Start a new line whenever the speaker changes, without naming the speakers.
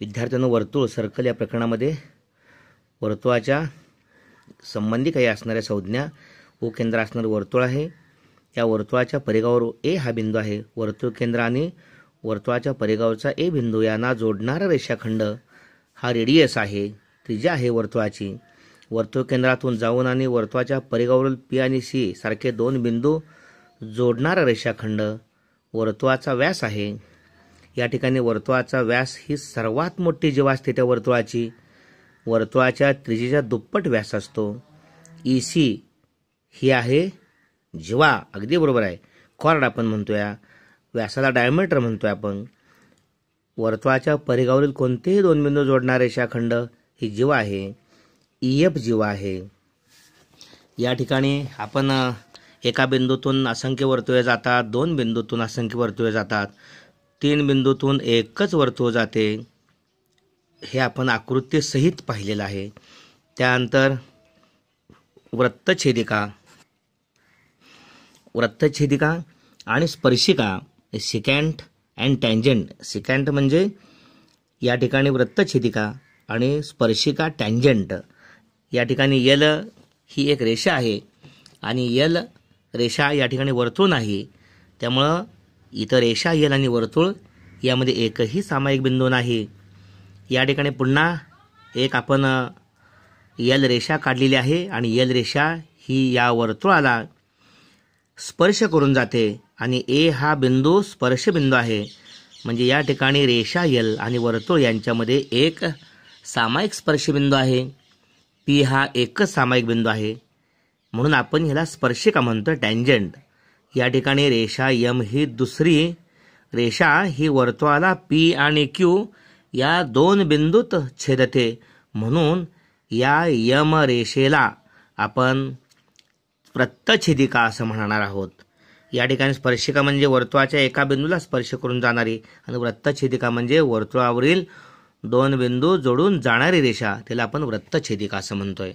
विद्यार्थ्यांना वर्तुळ सर्कल या प्रकरणामध्ये वर्तुळाच्या संबंधी काही असणाऱ्या संज्ञा व केंद्र असणारं वर्तुळ आहे या वर्तुळाच्या परिगावर ए हा बिंदू आहे वर्तुळ केंद्र आणि वर्तुळाच्या परिगावचा ए बिंदू यांना जोडणारा रेषाखंड हा रेडियस आहे त्रिज्या आहे वर्तुळाची वर्तुळ केंद्रातून जाऊन आणि वर्तुळाच्या परिगावरील पी आणि सी सारखे दोन बिंदू जोडणारा रेषाखंड वर्तुळाचा व्यास आहे या ठिकाणी वर्तुळाचा व्यास ही सर्वात मोठी जेव्हा असते त्या वर्तुळाची वर्तुळाच्या त्रिजेच्या दुप्पट व्यास असतो ई e सी ही आहे जीवा अगदी बरोबर आहे कॉर्ड आपण म्हणतो या व्यासाला डायमीटर म्हणतो आपण वर्तुळाच्या परिघावरील कोणतेही दोन बिंदू जोडणारे शाखंड ही जीव आहे ई e एफ जीवा आहे या ठिकाणी आपण एका बिंदूतून असंख्य वर्तुळे जातात दोन बिंदूतून असंख्य वर्तुळे जातात तीन बिंदूतून एकच वर्तुळ जाते हे आपण आकृतीसहित पाहिलेलं आहे त्यानंतर वृत्तछेदिका वृत्तछेदिका आणि स्पर्शिका सिकँट अँड टँजंट सिकँट म्हणजे या ठिकाणी वृत्तछेदिका आणि स्पर्शिका टँजंट या ठिकाणी यल ही एक रेषा आहे आणि यल रेषा या ठिकाणी वर्तुळ नाही त्यामुळं इतर रेषा येल आणि वर्तुळ यामध्ये एकही सामायिक बिंदू नाही या ठिकाणी पुन्हा एक आपण यल रेषा काढलेली आहे आणि यल रेषा ही या वर्तुळाला स्पर्श करून जाते आणि ए हा बिंदू स्पर्शबिंदू आहे म्हणजे या ठिकाणी रेषा यल आणि वर्तुळ यांच्यामध्ये एक सामायिक स्पर्शबिंदू आहे पी हा एकच सामायिक बिंदू आहे म्हणून आपण ह्याला स्पर्शिका म्हणतो टँजंट या ठिकाणी रेषा यम ही दुसरी रेषा ही वर्तुळाला पी आणि क्यू या दोन बिंदूत छेदते म्हणून या यम रेषेला आपण वृत्तछेदिका असं म्हणणार आहोत या ठिकाणी स्पर्शिका म्हणजे वर्तुळाच्या एका बिंदूला स्पर्श करून जाणारी आणि वृत्तछेदिका म्हणजे वर्तुळावरील दोन बिंदू जोडून जाणारी रेषा त्याला आपण वृत्तछेदिका असं म्हणतोय